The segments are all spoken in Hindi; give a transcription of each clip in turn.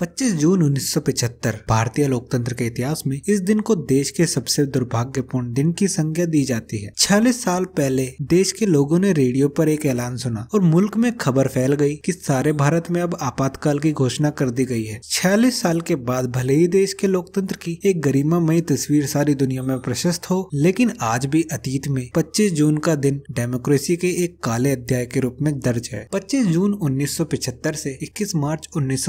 25 जून 1975 भारतीय लोकतंत्र के इतिहास में इस दिन को देश के सबसे दुर्भाग्यपूर्ण दिन की संज्ञा दी जाती है छियालीस साल पहले देश के लोगों ने रेडियो पर एक ऐलान सुना और मुल्क में खबर फैल गई कि सारे भारत में अब आपातकाल की घोषणा कर दी गई है छियालीस साल के बाद भले ही देश के लोकतंत्र की एक गरिमामयी तस्वीर सारी दुनिया में प्रशस्त हो लेकिन आज भी अतीत में पच्चीस जून का दिन डेमोक्रेसी के एक काले अध्याय के रूप में दर्ज है पच्चीस जून उन्नीस सौ इक्कीस मार्च उन्नीस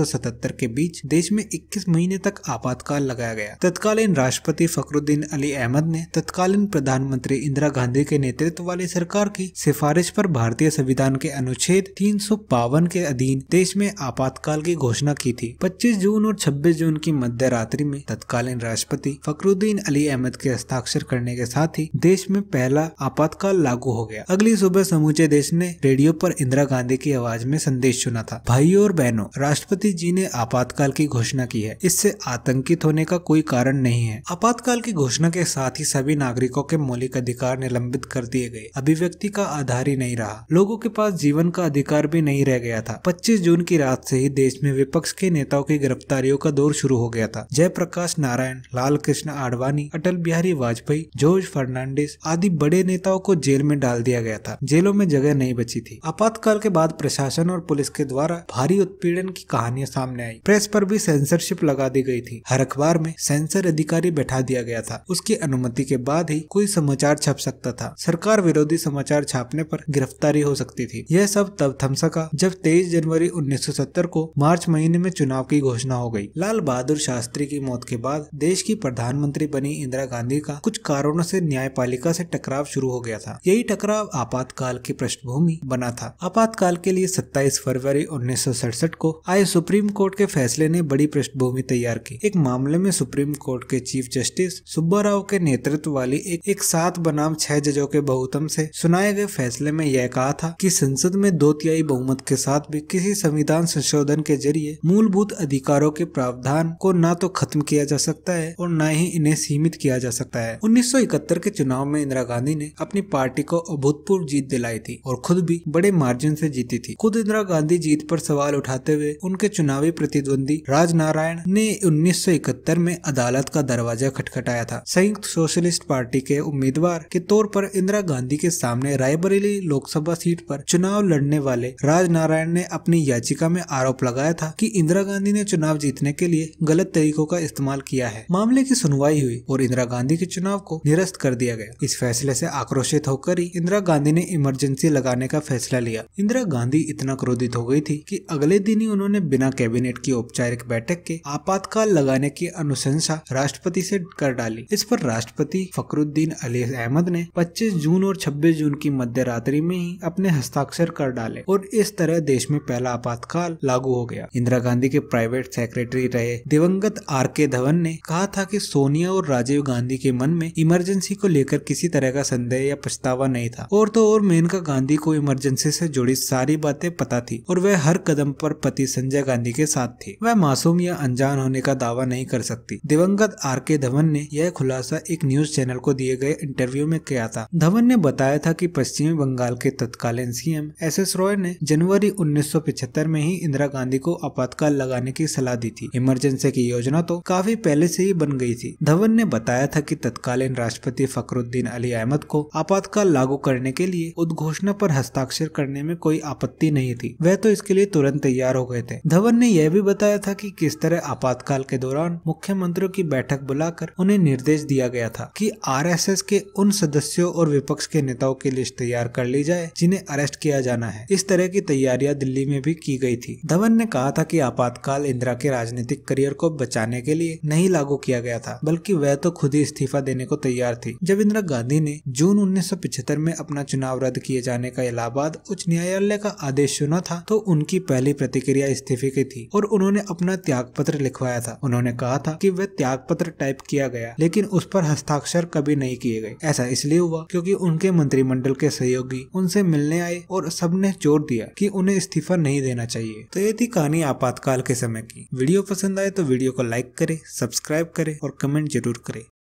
के बीच बीच देश में 21 महीने तक आपातकाल लगाया गया तत्कालीन राष्ट्रपति फखरुद्दीन अली अहमद ने तत्कालीन प्रधानमंत्री इंदिरा गांधी के नेतृत्व वाली सरकार की सिफारिश पर भारतीय संविधान के अनुच्छेद तीन के अधीन देश में आपातकाल की घोषणा की थी पच्चीस जून और छब्बीस जून की मध्य रात्रि में तत्कालीन राष्ट्रपति फखरुद्दीन अली अहमद के हस्ताक्षर करने के साथ ही देश में पहला आपातकाल लागू हो गया अगली सुबह समूचे देश ने रेडियो पर इंदिरा गांधी की आवाज में संदेश सुना था भाइयों और बहनों राष्ट्रपति जी ने आपात आपातकाल की घोषणा की है इससे आतंकित होने का कोई कारण नहीं है आपातकाल की घोषणा के साथ ही सभी नागरिकों के मौलिक अधिकार निलंबित कर दिए गए अभिव्यक्ति का आधार ही नहीं रहा लोगों के पास जीवन का अधिकार भी नहीं रह गया था पच्चीस जून की रात से ही देश में विपक्ष के नेताओं की गिरफ्तारियों का दौर शुरू हो गया था जयप्रकाश नारायण लाल कृष्ण आडवाणी अटल बिहारी वाजपेयी जॉर्ज फर्नांडिस आदि बड़े नेताओं को जेल में डाल दिया गया था जेलों में जगह नहीं बची थी आपातकाल के बाद प्रशासन और पुलिस के द्वारा भारी उत्पीड़न की कहानियां सामने आई प्रेस प्रेस पर भी सेंसरशिप लगा दी गई थी हर अखबार में सेंसर अधिकारी बैठा दिया गया था उसकी अनुमति के बाद ही कोई समाचार छप सकता था सरकार विरोधी समाचार छापने पर गिरफ्तारी हो सकती थी यह सब तब थम सका जब 23 जनवरी 1970 को मार्च महीने में चुनाव की घोषणा हो गई लाल बहादुर शास्त्री की मौत के बाद देश की प्रधानमंत्री बनी इंदिरा गांधी का कुछ कारणों से न्यायपालिका से टकराव शुरू हो गया था यही टकराव आपातकाल की पृष्ठभूमि बना था आपातकाल के लिए सत्ताईस फरवरी उन्नीस को आए सुप्रीम कोर्ट के फैसले फैसले ने बड़ी पृष्ठभूमि तैयार की एक मामले में सुप्रीम कोर्ट के चीफ जस्टिस सुब्बा राव के नेतृत्व वाली एक, एक साथ बनाम छह जजों के बहुतम से सुनाए गए फैसले में यह कहा था कि संसद में दो तिहाई बहुमत के साथ भी किसी संविधान संशोधन के जरिए मूलभूत अधिकारों के प्रावधान को न तो खत्म किया जा सकता है और न ही इन्हें सीमित किया जा सकता है उन्नीस के चुनाव में इंदिरा गांधी ने अपनी पार्टी को अभूतपूर्व जीत दिलाई थी और खुद भी बड़े मार्जिन से जीती थी खुद इंदिरा गांधी जीत पर सवाल उठाते हुए उनके चुनावी प्रतिद्वंदी बंदी राजनारायण ने 1971 में अदालत का दरवाजा खटखटाया था संयुक्त सोशलिस्ट पार्टी के उम्मीदवार के तौर पर इंदिरा गांधी के सामने रायबरेली लोकसभा सीट पर चुनाव लड़ने वाले राजनारायण ने अपनी याचिका में आरोप लगाया था कि इंदिरा गांधी ने चुनाव जीतने के लिए गलत तरीकों का इस्तेमाल किया है मामले की सुनवाई हुई और इंदिरा गांधी के चुनाव को निरस्त कर दिया गया इस फैसले ऐसी आक्रोशित होकर ही इंदिरा गांधी ने इमरजेंसी लगाने का फैसला लिया इंदिरा गांधी इतना क्रोधित हो गयी थी की अगले दिन ही उन्होंने बिना कैबिनेट की औपचारिक बैठक के आपातकाल लगाने की अनुशंसा राष्ट्रपति से कर डाली इस पर राष्ट्रपति फकरुद्दीन अली अहमद ने 25 जून और 26 जून की मध्य रात्रि में ही अपने हस्ताक्षर कर डाले और इस तरह देश में पहला आपातकाल लागू हो गया इंदिरा गांधी के प्राइवेट सेक्रेटरी रहे दिवंगत आर के धवन ने कहा था की सोनिया और राजीव गांधी के मन में इमरजेंसी को लेकर किसी तरह का संदेह या पछतावा नहीं था और तो और मेनका गांधी को इमरजेंसी से जुड़ी सारी बातें पता थी और वह हर कदम पर पति संजय गांधी के साथ थी थे वह मासूम या अनजान होने का दावा नहीं कर सकती दिवंगत आर के धवन ने यह खुलासा एक न्यूज चैनल को दिए गए इंटरव्यू में किया था धवन ने बताया था कि पश्चिमी बंगाल के तत्कालीन सीएम एस एस रॉय ने जनवरी उन्नीस में ही इंदिरा गांधी को आपातकाल लगाने की सलाह दी थी इमरजेंसी की योजना तो काफी पहले से ही बन गई थी धवन ने बताया था कि तत्कालीन राष्ट्रपति फखरुद्दीन अली अहमद को आपातकाल लागू करने के लिए उद्घोषणा पर हस्ताक्षर करने में कोई आपत्ति नहीं थी वह तो इसके लिए तुरंत तैयार हो गए थे धवन ने यह भी बताया था कि किस तरह आपातकाल के दौरान मुख्यमंत्रियों की बैठक बुलाकर उन्हें निर्देश दिया गया था कि आरएसएस के उन सदस्यों और विपक्ष के नेताओं की लिस्ट तैयार कर ली जाए जिन्हें अरेस्ट किया जाना है इस तरह की तैयारियां दिल्ली में भी की गई थी धवन ने कहा था कि आपातकाल इंदिरा के राजनीतिक करियर को बचाने के लिए नहीं लागू किया गया था बल्कि वह तो खुद ही इस्तीफा देने को तैयार थी जब इंदिरा गांधी ने जून उन्नीस में अपना चुनाव रद्द किए जाने का इलाहाबाद उच्च न्यायालय का आदेश सुना था तो उनकी पहली प्रतिक्रिया इस्तीफे की थी और उन्होंने उन्होंने अपना त्याग पत्र लिखवाया था उन्होंने कहा था कि वह त्याग पत्र टाइप किया गया लेकिन उस पर हस्ताक्षर कभी नहीं किए गए ऐसा इसलिए हुआ क्योंकि उनके मंत्रिमंडल के सहयोगी उनसे मिलने आए और सबने जोर दिया कि उन्हें इस्तीफा नहीं देना चाहिए तो ये थी कहानी आपातकाल के समय की वीडियो पसंद आए तो वीडियो को लाइक करे सब्सक्राइब करे और कमेंट जरूर करे